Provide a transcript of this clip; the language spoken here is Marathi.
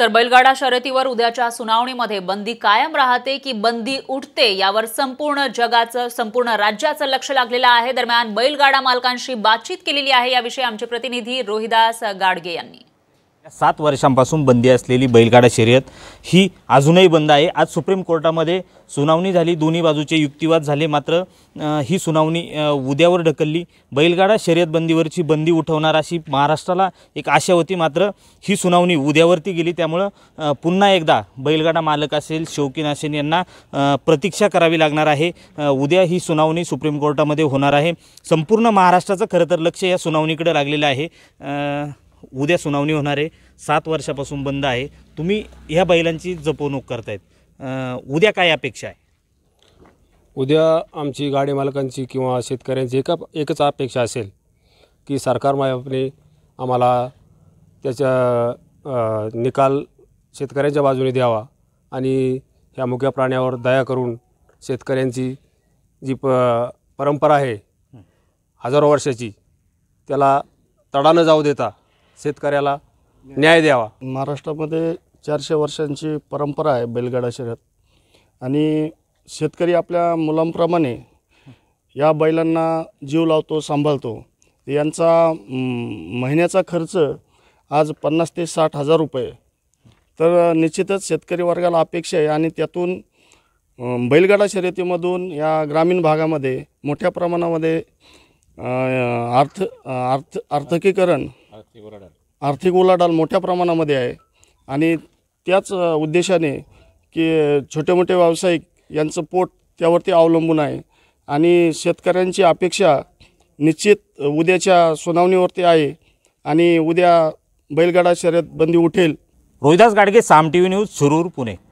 तर बैलगाडा शर्यतीवर उद्याच्या सुनावणीमध्ये बंदी कायम राहते की बंदी उठते यावर संपूर्ण जगाचं संपूर्ण राज्याचं लक्ष लागलेलं आहे दरम्यान बैलगाडा मालकांशी बातचीत केलेली आहे याविषयी आमचे प्रतिनिधी रोहिदास गाडगे यांनी सात वर्षांपासून बंदी असलेली बैलगाडा शर्यत ही अजूनही बंद आहे आज सुप्रीम कोर्टामध्ये सुनावणी झाली दोन्ही बाजूचे युक्तिवाद झाले मात्र ही सुनावणी उद्यावर ढकलली बैलगाडा शर्यत बंदीवरची बंदी उठवणार अशी महाराष्ट्राला एक आशा होती मात्र ही सुनावणी उद्यावरती गेली त्यामुळं पुन्हा एकदा बैलगाडा मालक असेल शौकीन असेल यांना प्रतीक्षा करावी लागणार आहे उद्या ही सुनावणी सुप्रीम कोर्टामध्ये होणार आहे संपूर्ण महाराष्ट्राचं खरं तर लक्ष या सुनावणीकडे लागलेलं आहे उद्या सुनावणी होणार आहे सात वर्षापासून बंद आहे तुम्ही ह्या बैलांची जपवणूक करतायत उद्या काय अपेक्षा आहे उद्या आमची गाडी मालकांची किंवा शेतकऱ्यांची एका एकच अपेक्षा असेल की सरकार माझ्याने आम्हाला त्याच्या निकाल शेतकऱ्यांच्या बाजूने द्यावा आणि ह्या मुख्या प्राण्यावर दया करून शेतकऱ्यांची जी प परंपरा आहे हजारो वर्षाची त्याला तडा न जाऊ देता शेतकऱ्याला न्याय द्यावा महाराष्ट्रामध्ये चारशे वर्षांची परंपरा आहे बैलगाडा शर्यत आणि शेतकरी आपल्या मुलांप्रमाणे या बैलांना जीव लावतो सांभाळतो यांचा महिन्याचा खर्च आज पन्नास ते साठ हजार रुपये तर निश्चितच शेतकरी वर्गाला अपेक्षा आहे आणि त्यातून बैलगाडा शर्यतीमधून या ग्रामीण भागामध्ये मोठ्या प्रमाणामध्ये अर्थ आर्थ आर्थिकीकरण आर्थिक उलाढाल मोठ्या प्रमाणामध्ये आहे आणि त्याच उद्देशाने की छोटे मोठे व्यावसायिक यांचं पोट त्यावरती अवलंबून आहे आणि शेतकऱ्यांची अपेक्षा निश्चित उद्याच्या सुनावणीवरती आहे आणि उद्या बैलगाडा शर्यत बंदी उठेल Rohidas Gadge Saam T V news सुरूर पुणे